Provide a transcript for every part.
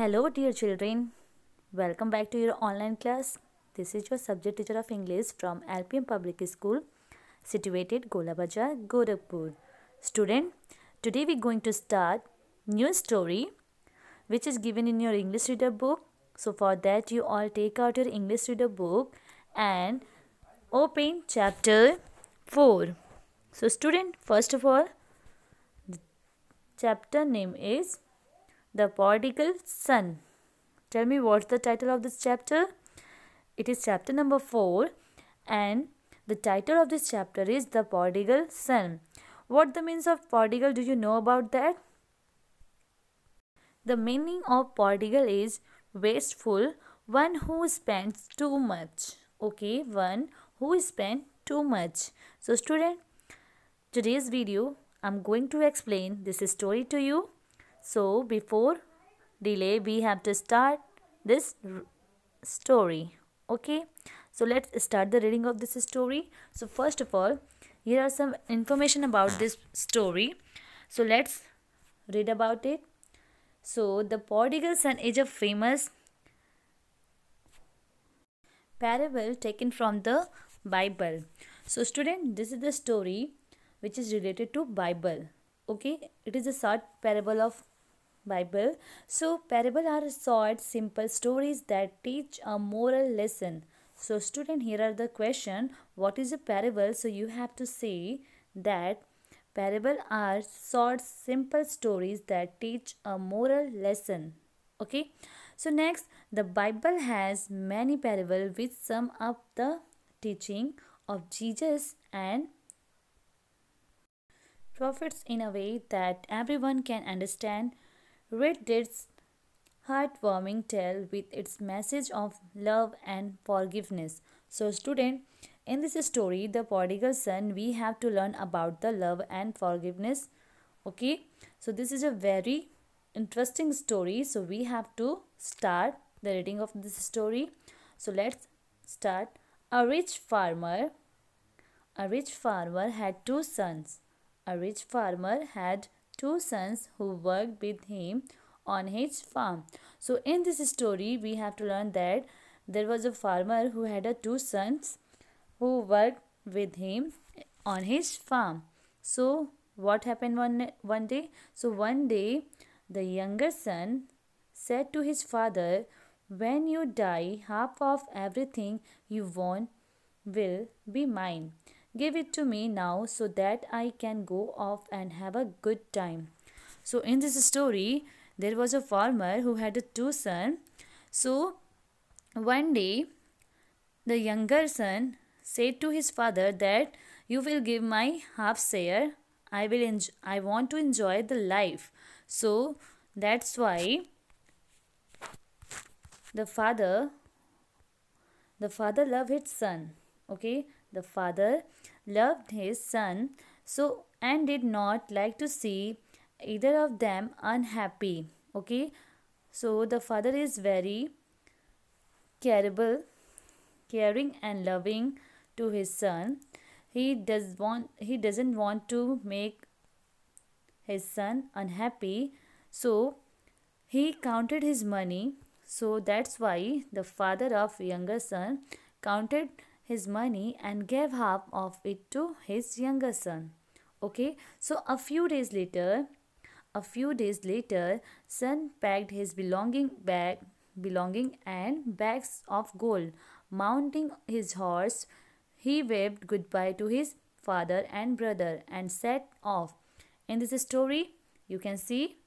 Hello dear children, welcome back to your online class. This is your subject teacher of English from LPM Public School situated Golabaja, Gorakhpur. Student, today we're going to start new story which is given in your English reader book. So for that you all take out your English reader book and open chapter 4. So student, first of all, chapter name is the Prodigal Son. Tell me what's the title of this chapter? It is chapter number 4 and the title of this chapter is The Prodigal Son. What the means of prodigal do you know about that? The meaning of prodigal is wasteful, one who spends too much. Okay, one who spends too much. So student, today's video I'm going to explain this story to you. So before delay we have to start this story. Okay. So let's start the reading of this story. So first of all here are some information about this story. So let's read about it. So the prodigal son is a famous parable taken from the Bible. So student this is the story which is related to Bible. Okay it is a short parable of Bible. So, parables are short, simple stories that teach a moral lesson. So, student, here are the question. What is a parable? So, you have to say that parable are short, simple stories that teach a moral lesson. Okay. So, next, the Bible has many parables which sum up the teaching of Jesus and prophets in a way that everyone can understand Read this heartwarming tale with its message of love and forgiveness. So, student, in this story, the prodigal son, we have to learn about the love and forgiveness. Okay, so this is a very interesting story. So, we have to start the reading of this story. So, let's start. A rich farmer, a rich farmer had two sons. A rich farmer had two sons who worked with him on his farm. So in this story, we have to learn that there was a farmer who had a two sons who worked with him on his farm. So what happened one, one day? So one day, the younger son said to his father, when you die, half of everything you want will be mine. Give it to me now so that I can go off and have a good time. So, in this story, there was a farmer who had two sons. So, one day, the younger son said to his father that you will give my half share. I will enjoy, I want to enjoy the life. So that's why the father the father loved his son okay the father loved his son so and did not like to see either of them unhappy okay so the father is very careable caring and loving to his son he does want he doesn't want to make his son unhappy so he counted his money so that's why the father of younger son counted his money and gave half of it to his younger son. Okay, so a few days later, a few days later, son packed his belonging bag, belonging and bags of gold. Mounting his horse, he waved goodbye to his father and brother and set off. In this story, you can see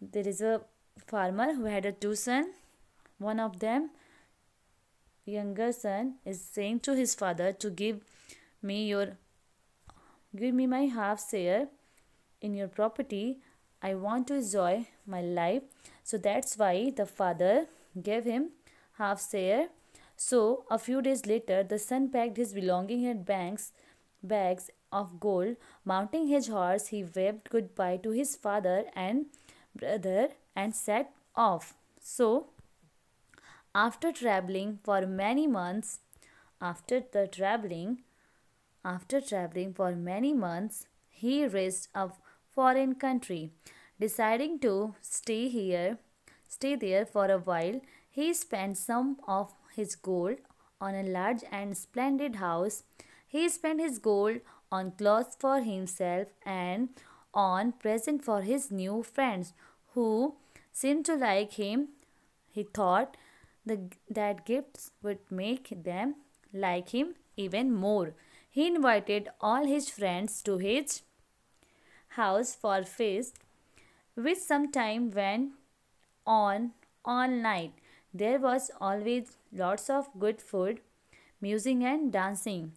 there is a farmer who had a two sons. One of them younger son is saying to his father to give me your give me my half share in your property i want to enjoy my life so that's why the father gave him half share so a few days later the son packed his belongings in bags bags of gold mounting his horse he waved goodbye to his father and brother and set off so after traveling for many months, after the traveling, after traveling for many months, he reached a foreign country. Deciding to stay here, stay there for a while, he spent some of his gold on a large and splendid house. He spent his gold on clothes for himself and on presents for his new friends who seemed to like him, he thought the, that gifts would make them like him even more. He invited all his friends to his house for feast, which sometime went on all night. There was always lots of good food, music, and dancing.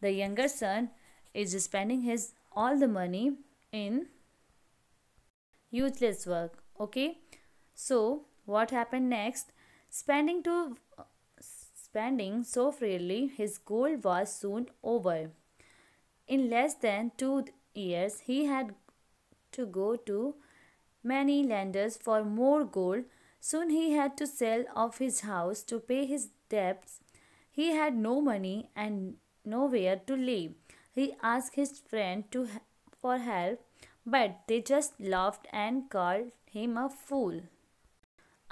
The younger son is spending his all the money in useless work. Okay, so what happened next? Spending, to, spending so freely, his gold was soon over. In less than two years, he had to go to many lenders for more gold. Soon he had to sell off his house to pay his debts. He had no money and nowhere to live. He asked his friend to for help, but they just laughed and called him a fool.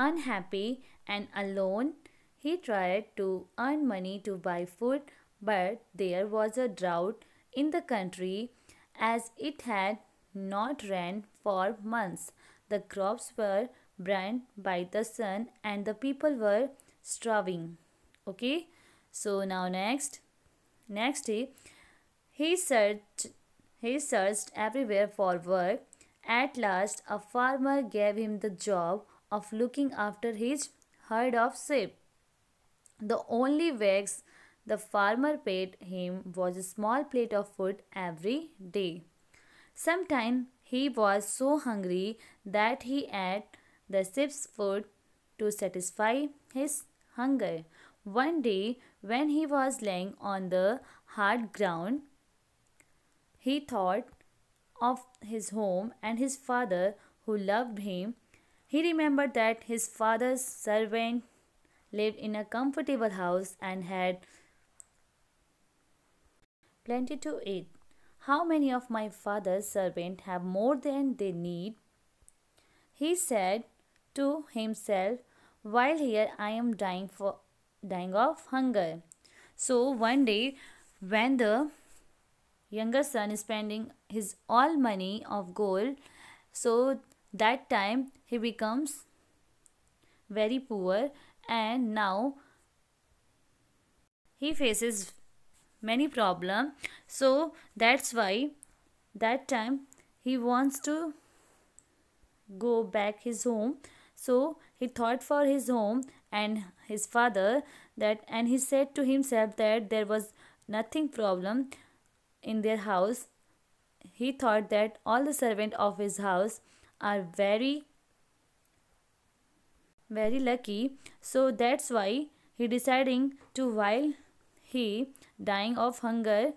Unhappy and alone, he tried to earn money to buy food, but there was a drought in the country as it had not rained for months. The crops were burned by the sun and the people were starving. Okay, so now next. Next, he, he searched he searched everywhere for work. At last, a farmer gave him the job of looking after his herd of sheep. The only wags the farmer paid him was a small plate of food every day. Sometimes he was so hungry that he ate the sheep's food to satisfy his hunger. One day, when he was lying on the hard ground, he thought of his home and his father who loved him he remembered that his father's servant lived in a comfortable house and had plenty to eat. How many of my father's servants have more than they need? He said to himself, While here I am dying for dying of hunger. So one day when the younger son is spending his all money of gold, so that time he becomes very poor and now he faces many problem so that's why that time he wants to go back his home so he thought for his home and his father that and he said to himself that there was nothing problem in their house he thought that all the servant of his house are very very lucky so that's why he deciding to while he dying of hunger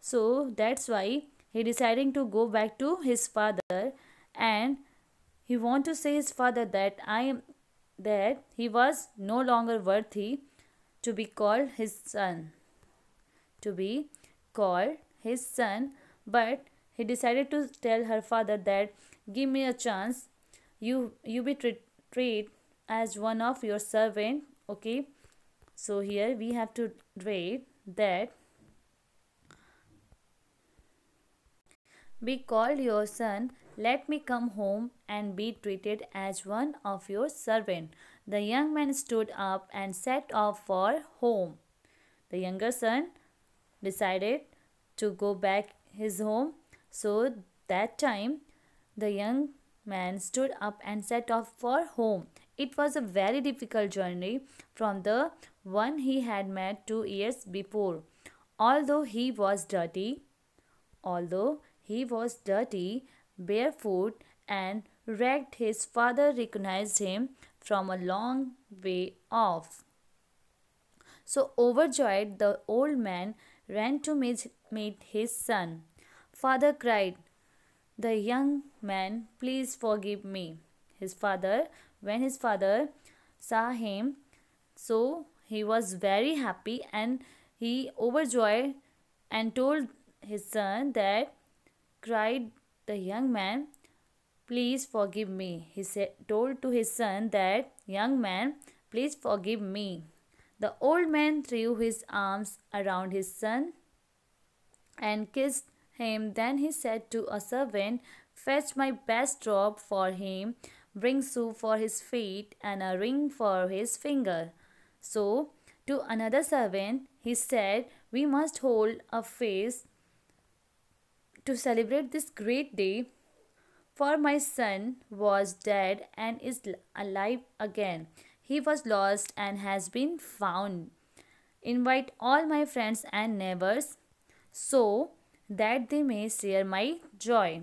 so that's why he deciding to go back to his father and he want to say his father that i am that he was no longer worthy to be called his son to be called his son but he decided to tell her father that, Give me a chance. You, you be treat, treat as one of your servant. Okay. So here we have to read that Be called your son, let me come home and be treated as one of your servant. The young man stood up and set off for home. The younger son decided to go back his home so that time the young man stood up and set off for home. It was a very difficult journey from the one he had met two years before. Although he was dirty, although he was dirty, barefoot, and ragged, his father recognized him from a long way off. So overjoyed, the old man ran to meet his son father cried, The young man, please forgive me. His father, when his father saw him, so he was very happy and he overjoyed and told his son that cried the young man please forgive me he said, told to his son that young man please forgive me the old man threw his arms around his son and kissed him. Then he said to a servant, Fetch my best robe for him, bring shoe for his feet, and a ring for his finger. So, to another servant, he said, We must hold a feast to celebrate this great day, for my son was dead and is alive again. He was lost and has been found. Invite all my friends and neighbors. So, that they may share my joy.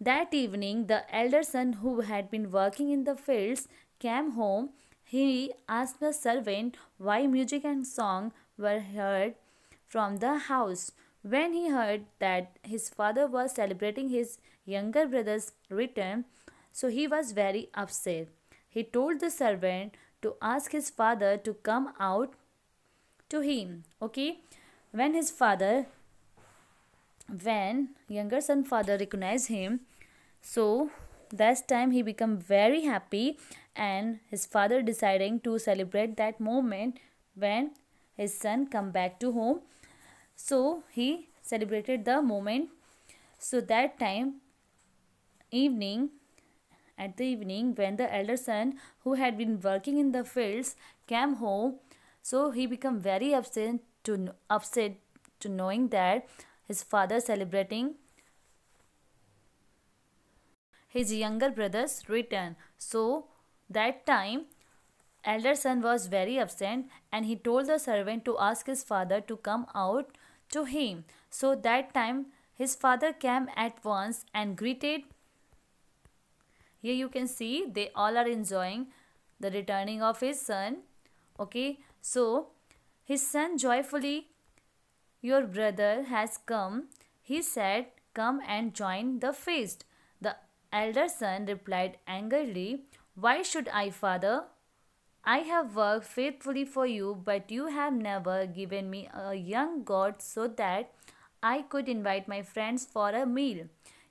That evening, the elder son who had been working in the fields came home. He asked the servant why music and song were heard from the house. When he heard that his father was celebrating his younger brother's return, so he was very upset. He told the servant to ask his father to come out to him. Okay, when his father when younger son father recognized him so that time he become very happy and his father deciding to celebrate that moment when his son come back to home so he celebrated the moment so that time evening at the evening when the elder son who had been working in the fields came home so he become very upset to upset to knowing that his father celebrating his younger brother's return. So that time elder son was very absent and he told the servant to ask his father to come out to him. So that time his father came at once and greeted. Here you can see they all are enjoying the returning of his son. Okay, so his son joyfully your brother has come, he said, Come and join the feast. The elder son replied angrily, Why should I, father? I have worked faithfully for you, but you have never given me a young goat so that I could invite my friends for a meal.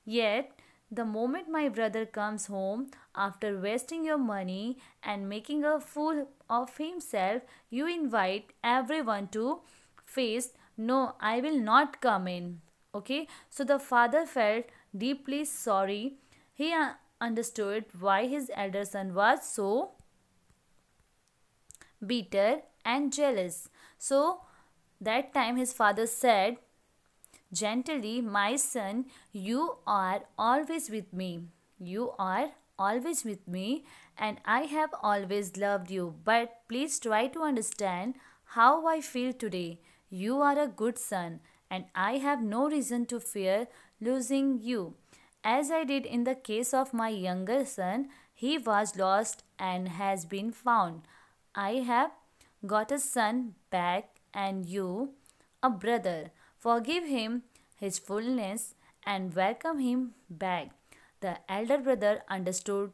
Yet, the moment my brother comes home, after wasting your money and making a fool of himself, you invite everyone to feast no, I will not come in. Okay, so the father felt deeply sorry. He uh, understood why his elder son was so bitter and jealous. So that time his father said, Gently, my son, you are always with me. You are always with me, and I have always loved you. But please try to understand how I feel today. You are a good son, and I have no reason to fear losing you. As I did in the case of my younger son, he was lost and has been found. I have got a son back, and you a brother. Forgive him his fullness and welcome him back. The elder brother understood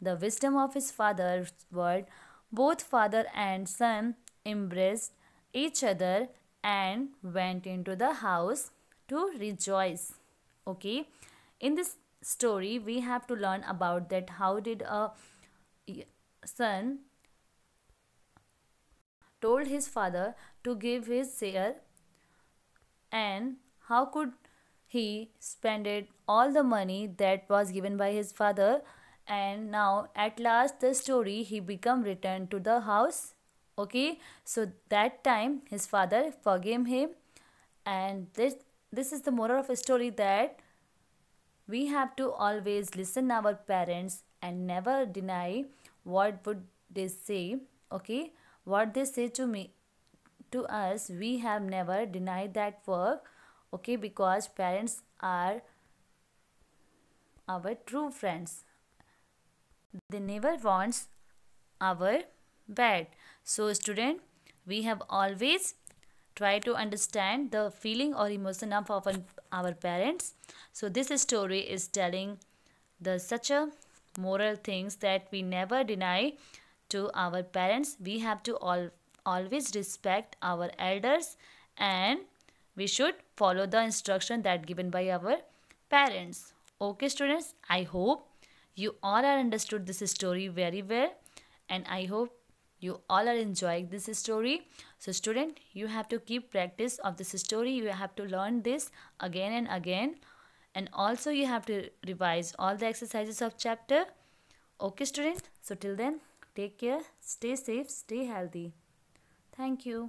the wisdom of his father's word. Both father and son embraced each other and went into the house to rejoice. Okay, in this story, we have to learn about that how did a son told his father to give his share and how could he spend it all the money that was given by his father and now at last the story he become returned to the house okay so that time his father forgave him and this this is the moral of a story that we have to always listen our parents and never deny what would they say okay what they say to me to us we have never denied that work okay because parents are our true friends they never wants our bad so student, we have always try to understand the feeling or emotion of our parents. So this story is telling the such a moral things that we never deny to our parents. We have to all, always respect our elders and we should follow the instruction that given by our parents. Okay students, I hope you all are understood this story very well and I hope you all are enjoying this story so student you have to keep practice of this story you have to learn this again and again and also you have to revise all the exercises of chapter okay student so till then take care stay safe stay healthy thank you